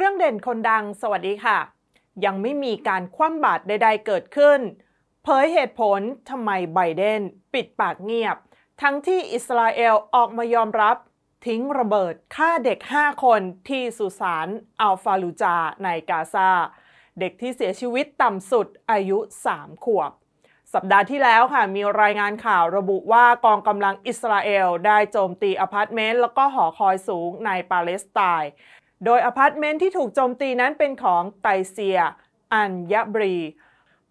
เรื่องเด่นคนดังสวัสดีค่ะ ยังไม่มีการคว่ำบาตรใดๆเกิดขึ้น เผยเหตุผลทำไมไบเดนปิดปากเงียบ ทั้งที่อิสราเอลออกมายอมรับทิ้งระเบิดฆ่าเด็ก 5 คนที่สุสานอัลฟาลูจาในกาซาเด็กที่เสียชีวิตต่ำสุดอายุ 3 ขวบ สัปดาห์ที่แล้วค่ะ มีรายงานข่าวระบุว่ากองกำลังอิสราเอล ได้โจมตีอพาร์ตเมนต์แล้วก็หอคอยสูงในปาเลสไตน์โดยอพาร์ตเมนต์ที่ถูกโจมตีนั้นเป็นของไตเซีย อัญยบรี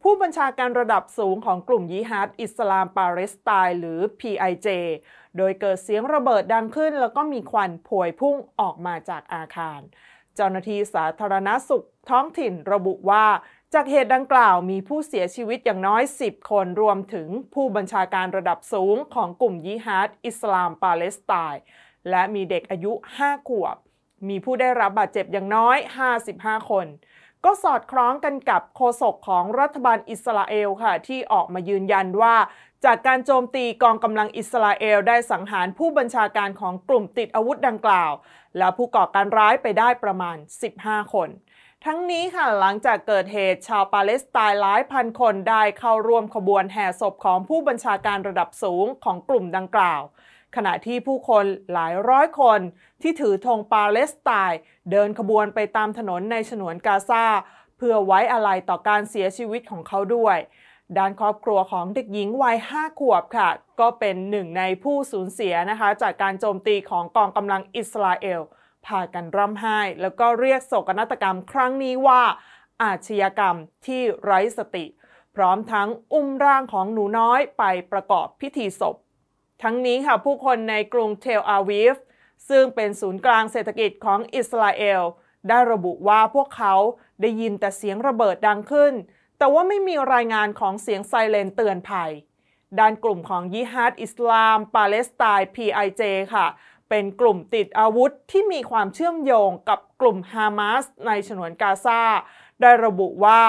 ผู้บัญชาการระดับสูงของกลุ่มยิฮัดอิสลามปาเลสไตน์หรือ PIJ โดยเกิดเสียงระเบิดดังขึ้นแล้วก็มีควันพวยพุ่งออกมาจากอาคาร เจ้าหน้าที่สาธารณาสุขท้องถิ่นระบุว่า จากเหตุดังกล่าวมีผู้เสียชีวิตอย่างน้อย 10 คนรวมถึงผู้บัญชาการระดับสูงของกลุ่มยิฮัดอิสลามปาเลสไตน์และมีเด็กอายุ 5 ขวบมีผู้ได้รับบาดเจ็บอย่างน้อย 55 คน ก็สอดคล้องกันกับโฆษกของรัฐบาลอิสราเอลค่ะที่ออกมายืนยันว่าจากการโจมตีกองกำลังอิสราเอลได้สังหารผู้บัญชาการของกลุ่มติดอาวุธดังกล่าว และผู้ก่อการร้ายไปได้ประมาณ 15 คน ทั้งนี้ค่ะหลังจากเกิดเหตุชาวปาเลสไตน์หลายพันคนได้เข้าร่วมขบวนแห่ศพของผู้บัญชาการระดับสูงของกลุ่มดังกล่าวขณะที่ผู้คนหลายร้อยคน ที่ถือธงปาเลสไตน์เดินขบวนไปตามถนนในฉนวนกาซาเพื่อไว้อาลัยต่อการเสียชีวิตของเขาด้วย ด้านครอบครัวของเด็กหญิงวัย5ขวบค่ะ ก็เป็นหนึ่งในผู้สูญเสียนะคะ จากการโจมตีของกองกำลังอิสราเอลพากันร่ำไห้แล้วก็เรียกโศกนาฏกรรม ครั้งนี้ว่า อาชญากรรมที่ไร้สติ พร้อมทั้งอุ้มร่างของหนูน้อยไปประกอบพิธีศพทั้งนี้ค่ะ ผู้คนในกรุงเทลอาวีฟซึ่งเป็นศูนย์กลางเศรษฐกิจของอิสราเอล ได้ระบุว่าพวกเขาได้ยินแต่เสียงระเบิดดังขึ้น แต่ว่าไม่มีรายงานของเสียงไซเรนเตือนภัย ด้านกลุ่มของยิฮัดอิสลาม ปาเลสไตน์ PIJ ค่ะ เป็นกลุ่มติดอาวุธที่มีความเชื่อมโยงกับกลุ่มฮามาสในฉนวนกาซาได้ระบุว่า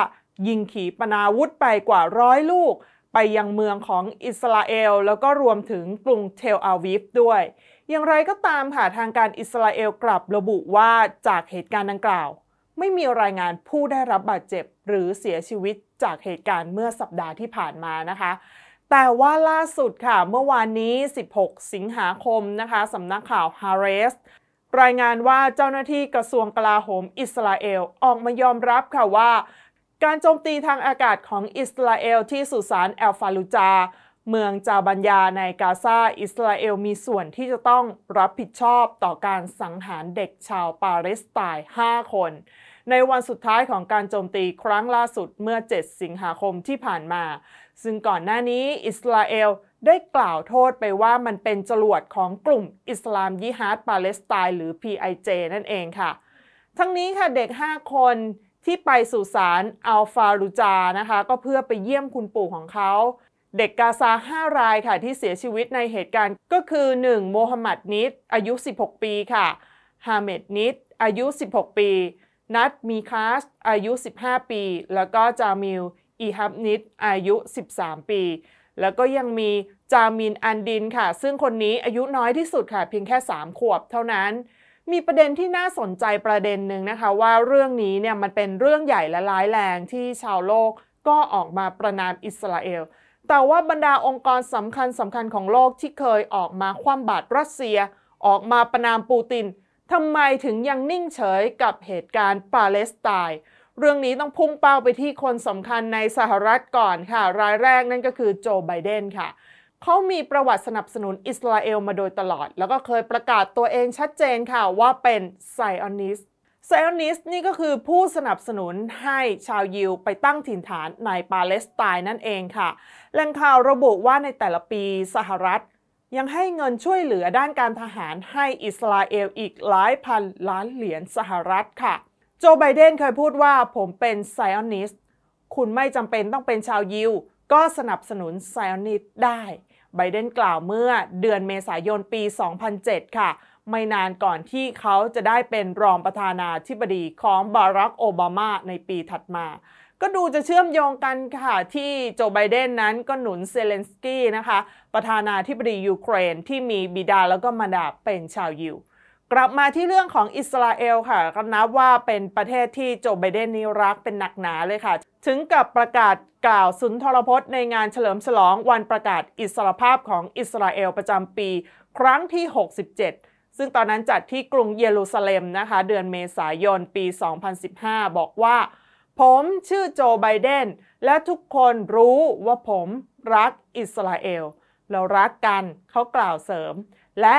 ยิงขีปนาวุธไปกว่าร้อยลูกไปยังเมืองของอิสราเอล แล้วก็รวมถึงกรุงเทลอาวิฟด้วย อย่างไรก็ตามค่ะทางการอิสราเอล กลับระบุว่าจากเหตุการณ์ดังกล่าว ไม่มีรายงานผู้ได้รับบาดเจ็บหรือเสียชีวิตจากเหตุการณ์เมื่อสัปดาห์ที่ผ่านมานะคะ แต่ว่าล่าสุดค่ะเมื่อวานนี้ 16 สิงหาคมนะคะสำนักข่าวฮาร์เรสรายงานว่าเจ้าหน้าที่กระทรวงกลาโหม อิสราเอล ออกมายอมรับค่ะว่าการโจมตีทางอากาศของอิสราเอล ที่สุสานแอลฟาลูจา เมืองจาบัญญาในกาซาอิสราเอลมีส่วนที่จะต้องรับผิดชอบต่อการสังหารเด็กชาวปาเลสไตน์5คน ในวันสุดท้ายของการโจมตีครั้งล่าสุดเมื่อ 7 สิงหาคมที่ผ่านมา ซึ่งก่อนหน้านี้อิสราเอลได้กล่าวโทษไปว่ามันเป็นจรวดของกลุ่มอิสลามยิฮาดปาเลสไตน์หรือ PIJ นั่นเองค่ะ ทั้งนี้ค่ะเด็ก5คนที่ไปสู่านอัลฟาลูจานะคะ ก็เพื่อไปเยี่ยมคุณปู่ของเขา เด็กกาซา5รายค่ะที่เสียชีวิตในเหตุการณ์ก็คือ 1. โมฮัมหมัดนิดอายุ 16 ปีค่ะ ฮาเมดนิดอายุ 16 ปี นัดมีคาสอายุ 15 ปี แล้วก็จามิล อีฮับนิดอายุ 13 ปี แล้วก็ยังมีจามินอันดินค่ะ ซึ่งคนนี้อายุน้อยที่สุดค่ะเพียงแค่3ขวบเท่านั้นมีประเด็นที่น่าสนใจประเด็นหนึ่งนะคะว่าเรื่องนี้เนี่ยมันเป็นเรื่องใหญ่และร้ายแรงที่ชาวโลกก็ออกมาประนามอิสราเอลแต่ว่าบรรดาองค์กรสำคัญสำคัญของโลกที่เคยออกมาคว่ำบาตรรัสเซีย ออกมาประนามปูตินทำไมถึงยังนิ่งเฉยกับเหตุการณ์ปาเลสไตน์เรื่องนี้ต้องพุ่งเป้าไปที่คนสำคัญในสหรัฐก่อนค่ะรายแรกนั่นก็คือโจไบเดนค่ะเขามีประวัติสนับสนุนอิสราเอลมาโดยตลอด แล้วก็เคยประกาศตัวเองชัดเจนค่ะ ว่าเป็นไซออนิสไซออนิสนี่ก็คือผู้สนับสนุนให้ชาวยิวไปตั้งถิ่นฐานในปาเลสไตน์นั่นเองค่ะ แหล่งข่าวระบุว่าในแต่ละปีสหรัฐ ยังให้เงินช่วยเหลือด้านการทหารให้อิสราเอลอีกหลายพันล้านเหรียญสหรัฐค่ะ โจไบเดนเคยพูดว่าผมเป็นไซออนิสคุณไม่จำเป็นต้องเป็นชาวยิว ก็สนับสนุนไซออนิสได้ไบเดนกล่าวเมื่อเดือนเมษายนปี 2007 ค่ะ ไม่นานก่อนที่เขาจะได้เป็นรองประธานาธิบดีของบารักโอบามาในปีถัดมา ก็ดูจะเชื่อมโยงกันค่ะที่โจ ไบเดนนั้นก็หนุนเซเลนสกี้นะคะ ประธานาธิบดียูเครนที่มีบิดาแล้วก็มารดาเป็นชาวยิว กลับมาที่เรื่องของอิสราเอลค่ะก็นับว่าเป็นประเทศที่โจ ไบเดนนี่รักเป็นหนักหนาเลยค่ะถึงกับประกาศกล่าวสุนทรพจน์ ในงานเฉลิมฉลองวันประกาศอิสรภาพของอิสราเอลประจำปีครั้งที่ 67 ซึ่งตอนนั้นจัดที่กรุงเยรูซาเล็มนะคะ เดือนเมษายนปี 2015 บอกว่า ผมชื่อโจไบเดน และทุกคนรู้ว่าผมรักอิสราเอล เรารักกันเขากล่าวเสริม และ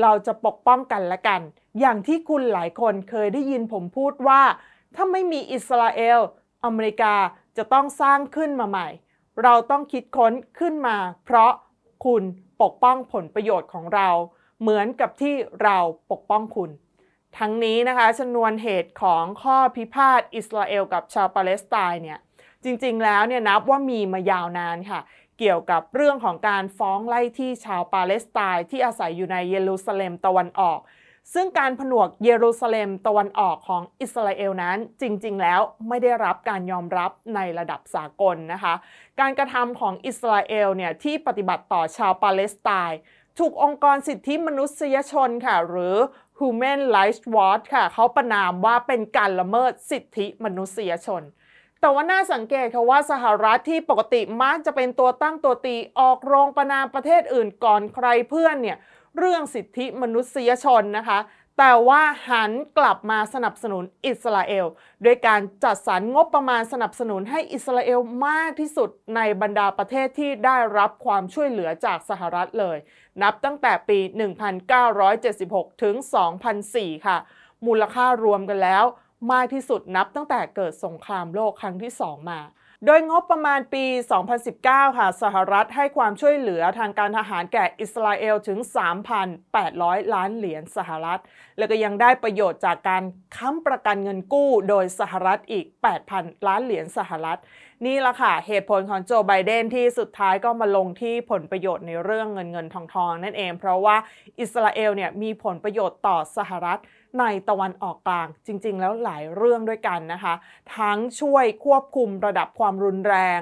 เราจะปกป้องกันและกัน อย่างที่คุณหลายคนเคยได้ยินผมพูดว่า ถ้าไม่มีอิสราเอลอเมริกาจะต้องสร้างขึ้นมาใหม่ เราต้องคิดค้นขึ้นมาเพราะคุณปกป้องผลประโยชน์ของเราเหมือนกับที่เราปกป้องคุณ ทั้งนี้นะคะจำนวนเหตุของข้อพิพาทอิสราเอลกับชาวปาเลสไตน์เนี่ยจริงๆแล้วเนี่ยนับว่ามีมายาวนานค่ะเกี่ยวกับเรื่องของการฟ้องไล่ที่ชาวปาเลสไตน์ที่อาศัยอยู่ในเยรูซาเล็มตะวันออกซึ่งการผนวกเยรูซาเล็มตะวันออกของอิสราเอลนั้นจริงๆ แล้วไม่ได้รับการยอมรับในระดับสากลนะคะ การกระทำของอิสราเอลเนี่ยที่ปฏิบัติต่อชาวปาเลสไตน์ถูกองค์กรสิทธิมนุษยชนค่ะหรือ Human Rights Watch ค่ะเขาประนามว่าเป็นการละเมิดสิทธิมนุษยชน แต่ว่าน่าสังเกตค่ะว่าสหรัฐที่ปกติมักจะเป็นตัวตั้งตัวตีออกโรงประนามประเทศอื่นก่อนใครเพื่อนเนี่ยเรื่องสิทธิมนุษยชนนะคะ แต่ว่าหันกลับมาสนับสนุนอิสราเอล โดยการจัดสรรงบประมาณสนับสนุนให้อิสราเอลมากที่สุดในบรรดาประเทศที่ได้รับความช่วยเหลือจากสหรัฐเลย นับตั้งแต่ปี 1976ถึง2004 ค่ะ มูลค่ารวมกันแล้วมากที่สุดนับตั้งแต่เกิดสงครามโลกครั้งที่2มาโดยงบประมาณปี 2019ค่ะสหรัฐให้ความช่วยเหลือทางการทหารแก่อิสราเอลถึง 3,800 ล้านเหรียญสหรัฐ และก็ยังได้ประโยชน์จากการค้ำประกันเงินกู้โดยสหรัฐอีก 8,000 ล้านเหรียญสหรัฐ นี่ละค่ะ เหตุผลของโจไบเดนที่สุดท้ายก็มาลงที่ผลประโยชน์ในเรื่องเงินเงินทองทองนั่นเอง เพราะว่าอิสราเอลเนี่ยมีผลประโยชน์ต่อสหรัฐในตะวันออกกลางจริงๆแล้วหลายเรื่องด้วยกันนะคะ ทั้งช่วยควบคุมระดับความรุนแรง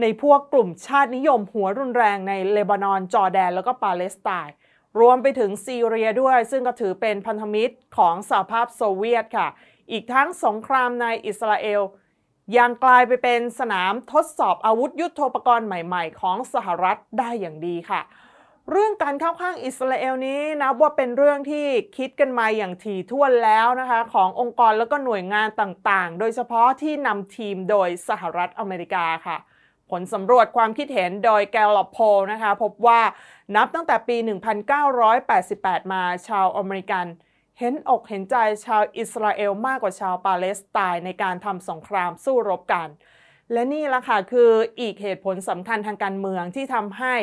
ในพวกกลุ่มชาตินิยมหัวรุนแรงในเลบานอนจอร์แดนแล้วก็ปาเลสไตน์รวมไปถึงซีเรียด้วยซึ่งก็ถือเป็นพันธมิตรของสหภาพโซเวียตค่ะ อีกทั้งสงครามในอิสราเอล ยังกลายไปเป็นสนามทดสอบอาวุธยุโทโธปกรณ์ใหม่ๆ ของสหรัฐได้อย่างดีค่ะเรื่องการเข้าข้างอิสราเอลนี้นะว่าเป็นเรื่องที่คิดกันมาอย่างถี่ถ้วนแล้วนะคะ ขององค์กรแล้วก็หน่วยงานต่างๆ โดยเฉพาะที่นำทีมโดยสหรัฐอเมริกาค่ะ ผลสำรวจความคิดเห็นโดยแกลลอปโพนะคะ พบว่านับตั้งแต่ปี 1988 มาชาวอเมริกัน เห็นอกเห็นใจชาวอิสราเอลมากกว่าชาวปาเลสไตน์ในการทำสงครามสู้รบกัน และนี่ละค่ะคืออีกเหตุผลสำคัญทางการเมืองที่ทำให้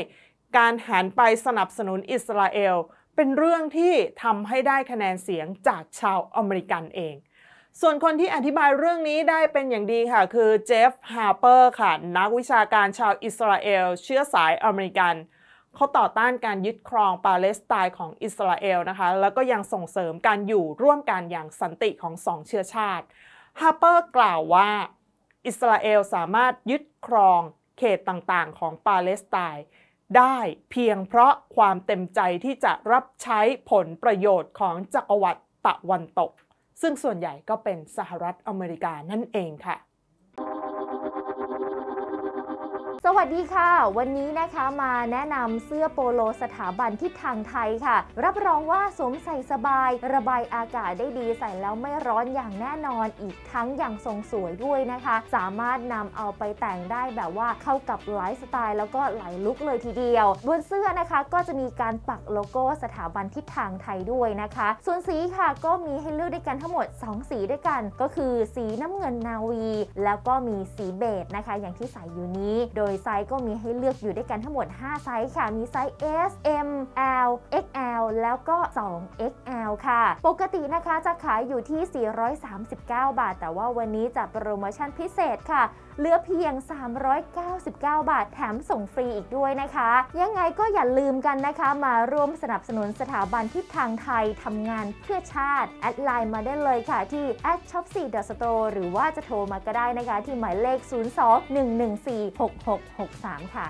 การหันไปสนับสนุนอิสราเอลเป็นเรื่องที่ทำให้ได้คะแนนเสียงจากชาวอเมริกันเอง ส่วนคนที่อธิบายเรื่องนี้ได้เป็นอย่างดีค่ะ คือเจฟฮาร์เปอร์ค่ะนักวิชาการชาวอิสราเอล เชื้อสายอเมริกัน เขาต่อต้านการยึดครองปาเลสไตน์ของอิสราเอลนะคะ แล้วก็ยังส่งเสริมการอยู่ร่วมกันอย่างสันติของสองเชื้อชาติ ฮาร์เปอร์กล่าวว่าอิสราเอลสามารถยึดครองเขตต่างๆของปาเลสไตน์ได้เพียงเพราะความเต็มใจที่จะรับใช้ผลประโยชน์ของจักรวรรดิตะวันตก ซึ่งส่วนใหญ่ก็เป็นสหรัฐอเมริกานั่นเองค่ะสวัสดีค่ะ วันนี้นะคะมาแนะนำเสื้อโปโลสถาบันทิศทางไทยค่ะ รับรองว่าสวมใส่สบาย ระบายอากาศได้ดีใส่แล้วไม่ร้อนอย่างแน่นอนอีกทั้งอย่างทรงสวยด้วยนะคะ สามารถนำเอาไปแต่งได้แบบว่าเข้ากับหลายสไตล์ แล้วก็หลายลุคเลยทีเดียว บนเสื้อนะคะก็จะมีการปักโลโก้สถาบันทิศทางไทยด้วยนะคะ ส่วนสีค่ะก็มีให้เลือกด้วยกันทั้งหมด 2 สีด้วยกัน ก็คือสีน้ำเงินนาวี แล้วก็มีสีเบจนะคะ อย่างที่ใส่อยู่นี้โดยยไซส์ก็มีให้เลือกอยู่ด้วยกันทั้งหมด 5 ไซส์ค่ะ มีไซส์ S M L XL แล้วก็ 2XL ค่ะ ปกตินะคะจะขายอยู่ที่ 439 บาท แต่ว่าวันนี้จะโปรโมชั่นพิเศษค่ะ เหลือเพียง 399 บาทแถมส่งฟรีอีกด้วยนะคะ ยังไงก็อย่าลืมกันนะคะมาร่วมสนับสนุนสถาบันทิศทางไทย ทำงานเพื่อชาติ แอดไลน์มาได้เลยค่ะที่ a shop4.store หรือว่าจะโทรมาก็ได้นะคะ ที่หมายเลข 0211466 763 ค่ะ